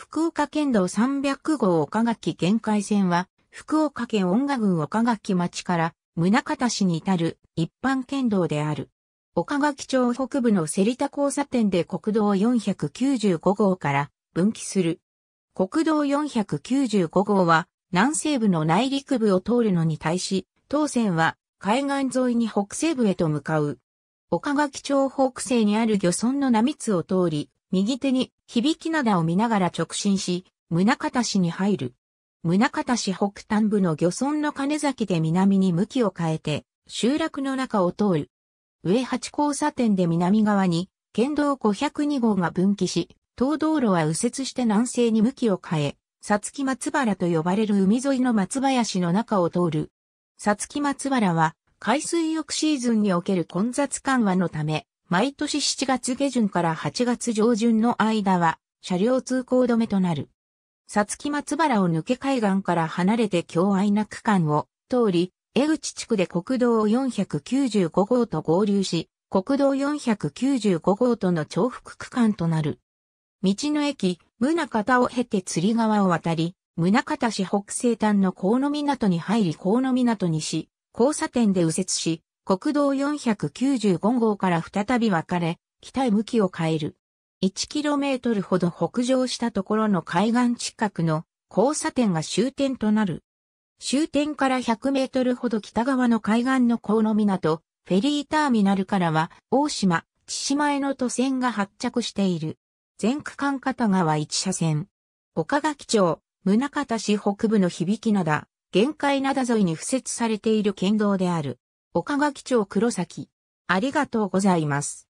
福岡県道300号岡垣限界線は、福岡県音楽郡岡垣町から宗方市に至る一般県道である。岡垣町北部のリ田交差点で国道495号から分岐する。国道495号は南西部の内陸部を通るのに対し、当線は海岸沿いに北西部へと向かう。岡垣町北西にある漁村の波津を通り、右手に響き灘を見ながら直進し、宗方市に入る。宗方市北端部の漁村の金崎で南に向きを変えて、集落の中を通る。上八交差点で南側に、県道502号が分岐し、東道路は右折して南西に向きを変え、さつき松原と呼ばれる海沿いの松林の中を通る。さつき松原は、海水浴シーズンにおける混雑緩和のため、毎年7月下旬から8月上旬の間は、車両通行止めとなる。さつき松原を抜け海岸から離れて境愛な区間を通り、江口地区で国道495号と合流し、国道495号との重複区間となる。道の駅、宗方を経て釣り川を渡り、宗方市北西端の河野港に入り河野港西、交差点で右折し、国道495号から再び分かれ、北へ向きを変える。1km ほど北上したところの海岸近くの交差点が終点となる。終点から100メートルほど北側の海岸の河野港、フェリーターミナルからは大島、千島への都線が発着している。全区間片側1車線。岡垣町、宗方市北部の響き灘、限界灘沿いに付設されている県道である。岡垣町黒崎。ありがとうございます。